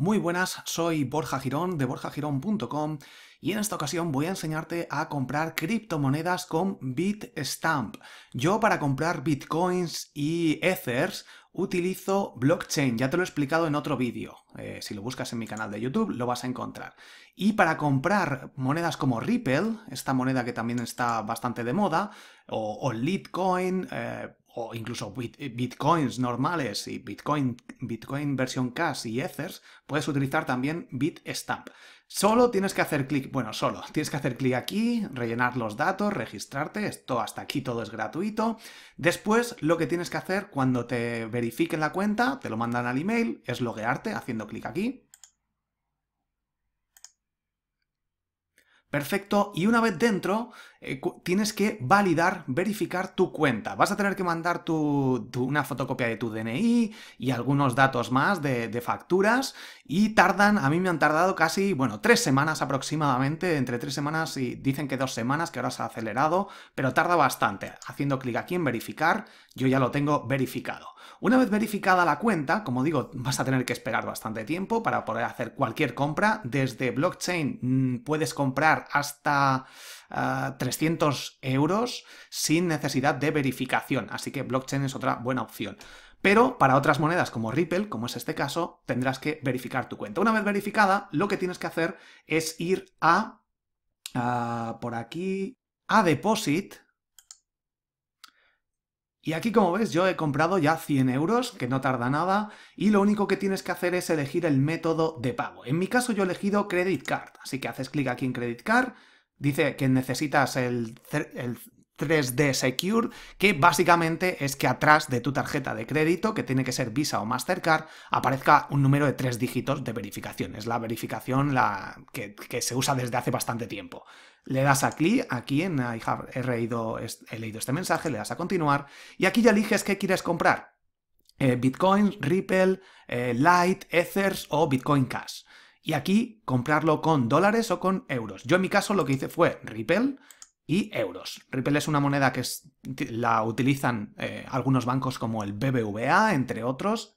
Muy buenas, soy Borja Girón de borjagirón.com y en esta ocasión voy a enseñarte a comprar criptomonedas con Bitstamp. Yo para comprar bitcoins y ethers utilizo blockchain, ya te lo he explicado en otro vídeo. Eh, si lo buscas en mi canal de YouTube lo vas a encontrar. Y para comprar monedas como Ripple, esta moneda que también está bastante de moda, o, o Litecoin, eh, o incluso eh, bitcoins normales y bitcoin, bitcoin versión cash y ethers, puedes utilizar también Bitstamp. Solo tienes que hacer clic, bueno, solo, tienes que hacer clic aquí, rellenar los datos, registrarte, esto hasta aquí todo es gratuito. Después, lo que tienes que hacer cuando te verifiquen la cuenta, te lo mandan al email, es loguearte haciendo clic aquí, Perfecto, y una vez dentro, eh, tienes que validar, verificar tu cuenta. Vas a tener que mandar una fotocopia de tu DNI y algunos datos más de, facturas y tardan, a mí me han tardado casi, bueno, tres semanas aproximadamente, entre tres semanas y dicen que dos semanas, que ahora se ha acelerado, pero tarda bastante. Haciendo clic aquí en verificar, yo ya lo tengo verificado. Una vez verificada la cuenta, como digo, vas a tener que esperar bastante tiempo para poder hacer cualquier compra. Desde blockchain mm, puedes comprar hasta... Ah, 300 euros sin necesidad de verificación, así que blockchain es otra buena opción. Pero para otras monedas como Ripple, como es este caso, tendrás que verificar tu cuenta. Una vez verificada, lo que tienes que hacer es ir a, por aquí, a Deposit, y aquí como ves yo he comprado ya 100 euros, que no tarda nada, y lo único que tienes que hacer es elegir el método de pago. En mi caso yo he elegido Credit Card, así que haces clic aquí en Credit Card, dice que necesitas el, 3D Secure, que básicamente es que atrás de tu tarjeta de crédito, que tiene que ser Visa o Mastercard, aparezca un número de tres dígitos de verificación. Es la verificación la que, se usa desde hace bastante tiempo. Le das a clic aquí en I he, leído, he leído este mensaje, le das a continuar y aquí ya eliges qué quieres comprar. Eh, Bitcoin, Ripple, eh, Lite, Ethers o Bitcoin Cash y aquí comprarlo con dólares o con euros. Yo en mi caso lo que hice fue Ripple y euros. Ripple es una moneda que la utilizan eh, algunos bancos como el BBVA, entre otros.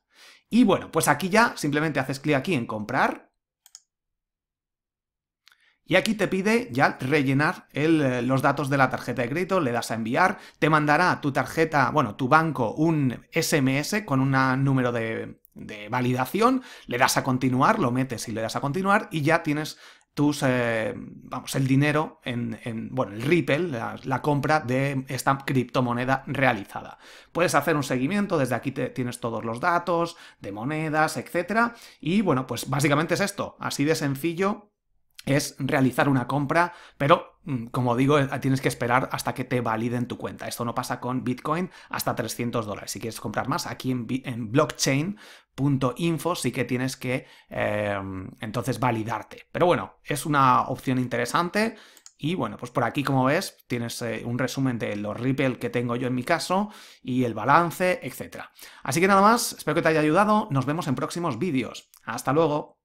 Y bueno, pues aquí ya simplemente haces clic aquí en comprar. Y aquí te pide ya rellenar eh, los datos de la tarjeta de crédito, le das a enviar, te mandará tu tarjeta, bueno, tu banco un SMS con un número de de validación, le das a continuar, lo metes y le das a continuar y ya tienes tus, eh, vamos, el dinero en, en, bueno, el Ripple, la, compra de esta criptomoneda realizada. Puedes hacer un seguimiento, desde aquí te, tienes todos los datos de monedas, etcétera, y bueno, pues básicamente es esto, así de sencillo es realizar una compra, pero mm, como digo, eh, tienes que esperar hasta que te validen tu cuenta. Esto no pasa con Bitcoin hasta 300 dólares. Si quieres comprar más, aquí en, en blockchain Punto .info sí que tienes que em, entonces validarte. Pero bueno, es una opción interesante y bueno, pues por aquí como ves tienes eh, un resumen de los Ripple que tengo yo en mi caso y el balance, etcétera. Así que nada más, espero que te haya ayudado, nos vemos en próximos vídeos. Hasta luego.